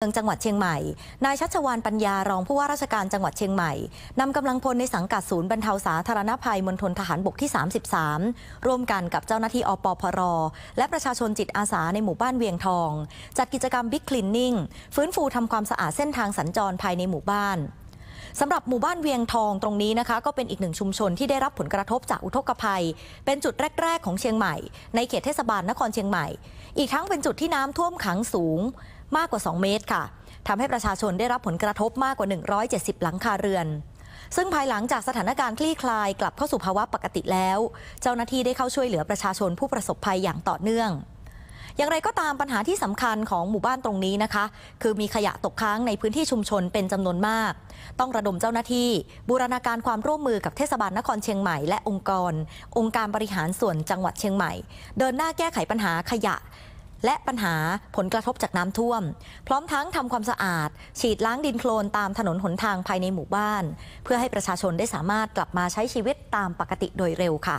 เมืองจังหวัดเชียงใหม่ นายชัชวานปัญญารองผู้ว่าราชการจังหวัดเชียงใหม่นำกำลังพลในสังกัดศูนย์บรรเทาสาธารณภัยมณฑลทหารบกที่ 33 ร่วมกันกับเจ้าหน้าที่อปพรและประชาชนจิตอาสาในหมู่บ้านเวียงทอง จัดกิจกรรมบิ๊กคลินนิ่งฟื้นฟูทำความสะอาดเส้นทางสัญจรภายในหมู่บ้านสำหรับหมู่บ้านเวียงทองตรงนี้นะคะก็เป็นอีกหนึ่งชุมชนที่ได้รับผลกระทบจากอุทกภัย เป็นจุดแรกๆของเชียงใหม่ในเขตเทศบาลนครเชียงใหม่ อีกทั้งเป็นจุดที่น้ำท่วมขังสูงมากกว่า 2 เมตรค่ะ ทำให้ประชาชนได้รับผลกระทบมากกว่า 170 หลังคาเรือน ซึ่งภายหลังจากสถานการณ์คลี่คลายกลับเข้าสู่ภาวะปกติแล้ว เจ้าหน้าที่ได้เข้าช่วยเหลือประชาชนผู้ประสบภัยอย่างต่อเนื่อง อย่างไรก็ตามปัญหาที่สำคัญของหมู่บ้านตรงนี้นะคะ คือมีขยะตกค้างในพื้นที่ชุมชนเป็นจำนวนมาก ต้องระดมเจ้าหน้าที่ บูรณาการความร่วมมือกับเทศบาลนครเชียงใหม่ และองค์กร องค์การบริหารส่วนจังหวัดเชียงใหม่ เดินหน้าแก้ไขปัญหาขยะและปัญหาผลกระทบจากน้ำท่วม พร้อมทั้งทำความสะอาด ฉีดล้างดินโคลนตามถนนหนทางภายในหมู่บ้าน เพื่อให้ประชาชนได้สามารถกลับมาใช้ชีวิตตามปกติโดยเร็วค่ะ